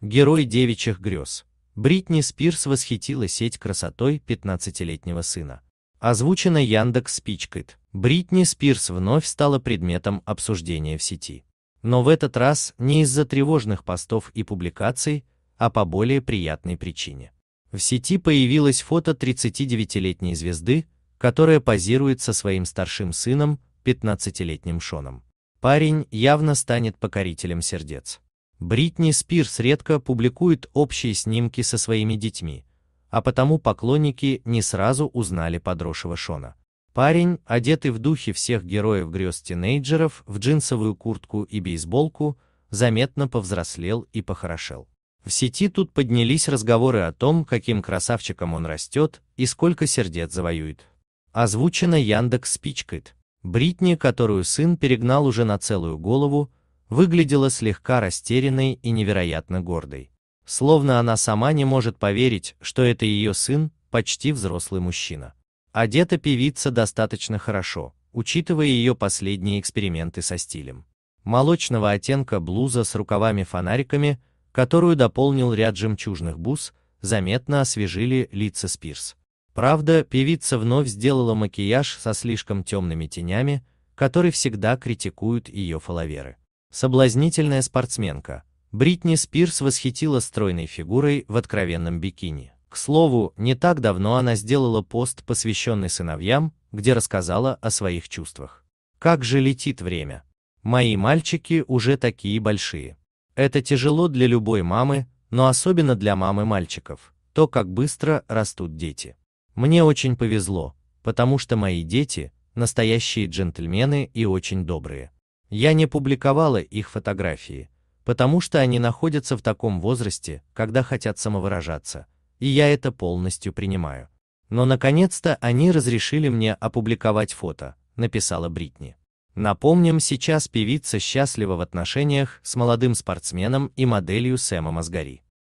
Герой девичьих грез. Бритни Спирс восхитила сеть красотой 15-летнего сына. Озвучено Яндекс Спичкит. Бритни Спирс вновь стала предметом обсуждения в сети. Но в этот раз не из-за тревожных постов и публикаций, а по более приятной причине. В сети появилось фото 39-летней звезды, которая позирует со своим старшим сыном, 15-летним Шоном. Парень явно станет покорителем сердец. Бритни Спирс редко публикует общие снимки со своими детьми, а потому поклонники не сразу узнали подросшего Шона. Парень, одетый в духе всех героев грез тинейджеров, в джинсовую куртку и бейсболку, заметно повзрослел и похорошел. В сети тут поднялись разговоры о том, каким красавчиком он растет и сколько сердец завоюет. Озвучено Яндекс Спичкает. Бритни, которую сын перегнал уже на целую голову, выглядела слегка растерянной и невероятно гордой. Словно она сама не может поверить, что это ее сын, почти взрослый мужчина. Одета певица достаточно хорошо, учитывая ее последние эксперименты со стилем. Молочного оттенка блуза с рукавами-фонариками, которую дополнил ряд жемчужных бус, заметно освежили лица Спирс. Правда, певица вновь сделала макияж со слишком темными тенями, который всегда критикуют ее фоловеры. Соблазнительная спортсменка. Бритни Спирс восхитила стройной фигурой в откровенном бикини. К слову, не так давно она сделала пост, посвященный сыновьям, где рассказала о своих чувствах. Как же летит время. Мои мальчики уже такие большие. Это тяжело для любой мамы, но особенно для мамы мальчиков, то как быстро растут дети. Мне очень повезло, потому что мои дети – настоящие джентльмены и очень добрые. Я не публиковала их фотографии, потому что они находятся в таком возрасте, когда хотят самовыражаться, и я это полностью принимаю. Но наконец-то они разрешили мне опубликовать фото, написала Бритни. Напомним, сейчас певица счастлива в отношениях с молодым спортсменом и моделью Сэмом Асгари.